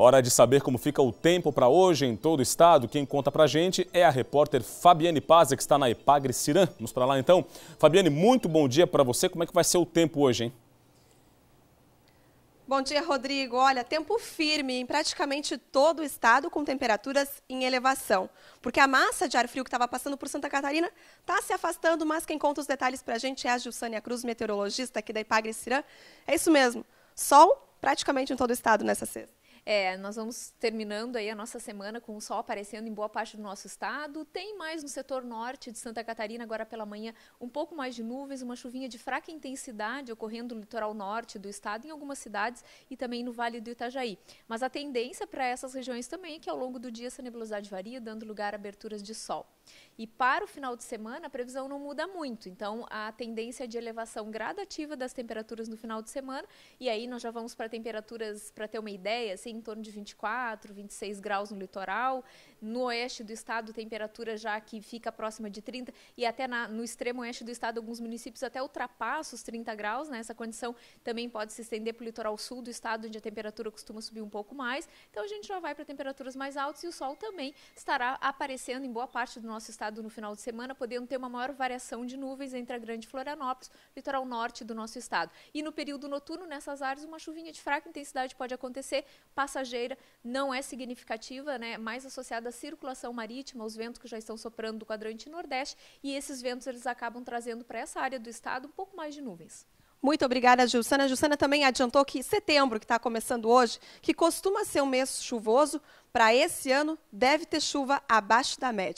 Hora de saber como fica o tempo para hoje em todo o estado. Quem conta para gente é a repórter Fabiane Paz, que está na Epagre Cirã. Vamos para lá então. Fabiane, muito bom dia para você. Como é que vai ser o tempo hoje, hein? Bom dia, Rodrigo. Olha, tempo firme em praticamente todo o estado, com temperaturas em elevação. Porque a massa de ar frio que estava passando por Santa Catarina está se afastando, mas quem conta os detalhes para a gente é a Gilsânia Cruz, meteorologista aqui da Ipagre Cirã. É isso mesmo, sol praticamente em todo o estado nessa sexta. É, nós vamos terminando aí a nossa semana com o sol aparecendo em boa parte do nosso estado. Tem mais no setor norte de Santa Catarina, agora pela manhã, um pouco mais de nuvens, uma chuvinha de fraca intensidade ocorrendo no litoral norte do estado, em algumas cidades e também no Vale do Itajaí. Mas a tendência para essas regiões também é que ao longo do dia essa nebulosidade varia, dando lugar a aberturas de sol. E para o final de semana, a previsão não muda muito. Então, a tendência é de elevação gradativa das temperaturas no final de semana. E aí nós já vamos para temperaturas, para ter uma ideia, assim, em torno de 24, 26 graus no litoral, no oeste do estado, temperatura já que fica próxima de 30 e até na, no extremo oeste do estado, alguns municípios até ultrapassam os 30 graus. Né? Essa condição também pode se estender para o litoral sul do estado, onde a temperatura costuma subir um pouco mais. Então a gente já vai para temperaturas mais altas e o sol também estará aparecendo em boa parte do nosso estado no final de semana, podendo ter uma maior variação de nuvens entre a Grande Florianópolis, litoral norte do nosso estado. E no período noturno, nessas áreas, uma chuvinha de fraca intensidade pode acontecer, passageira, não é significativa, né? mais associada da circulação marítima, os ventos que já estão soprando do quadrante nordeste, e esses ventos eles acabam trazendo para essa área do estado um pouco mais de nuvens. Muito obrigada, Jussana. A também adiantou que setembro, que está começando hoje, que costuma ser um mês chuvoso, para esse ano deve ter chuva abaixo da média.